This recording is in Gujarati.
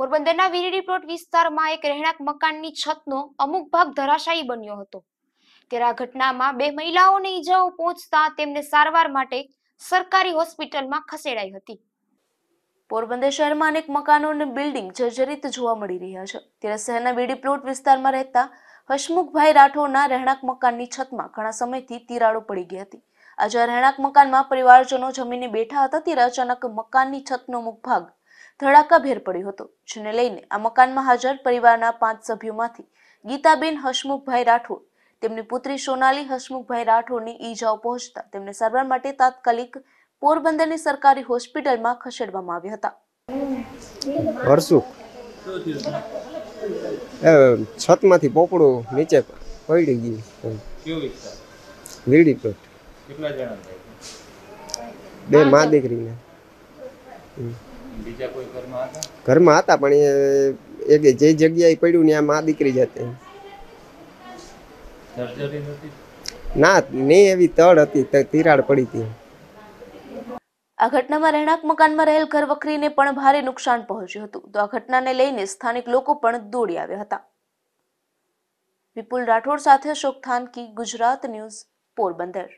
પોરબંદરના વીરડી પ્લોટ વિસ્તારમાં એક રહેણાંક મકાનની છતનો અમુક ભાગ ધરાશાયી બન્યો હતો ત્યારે ઘટનામાં બે મહિલાઓને ઈજાઓ પહોંચતા તેમને સારવાર માટે સરકારી હોસ્પિટલમાં ખસેડાઈ હતી પોરબંદર શહેરમાં અનેક મકાનો અને બિલ્ડિંગ જર્જરિત જોવા મળી રહ્યા છે ત્યારે શહેરના વીડી પ્લોટ વિસ્તારમાં રહેતા હસમુખભાઈ રાઠોડના રહેણાંક મકાનની છતમાં ઘણા સમયથી તિરાડો પડી ગઈ હતી આજે રહેણાંક મકાનમાં પરિવારજનો જમીને બેઠા હતા ત્યારે અચાનક મકાનની છતનો મુખ ભાગ ધડાકાભેર પડ્યો હતો જેને લઈને આ મકાનમાં હાજર પરિવારના પાંચ સભ્યોમાંથી ગીતાબેન હસમુખભાઈ રાઠોડ તેમની પુત્રી સોનાલી હસમુખભાઈ રાઠોડની ઈજાઓ પહોંચતા તેમને સારવાર માટે તાત્કાલિક પોરબંદરની સરકારી હોસ્પિટલમાં ખસેડવામાં આવ્યા હતા છતમાંથી પોપડું નીચે પડી ગયું વીડી પ્લોટ બે મા દીકરીને બીજા કોઈ ઘરમાં હતા ઘરમાં હતા પણ એ એક જે જગ્યાએ પડ્યું ને આ મા દીકરી જતી ના ને એવી તડ હતી તિરાડ પડી હતી આ ઘટનામાં રહેણાંક મકાનમાં રહેલ ઘર વખરીને પણ ભારે નુકસાન પહોંચ્યું હતું તો આ ઘટનાને લઈને સ્થાનિક લોકો પણ દોડી આવ્યા હતા વિપુલ રાઠોડ સાથે અશોક થાનકી ગુજરાત ન્યૂઝ પોરબંદર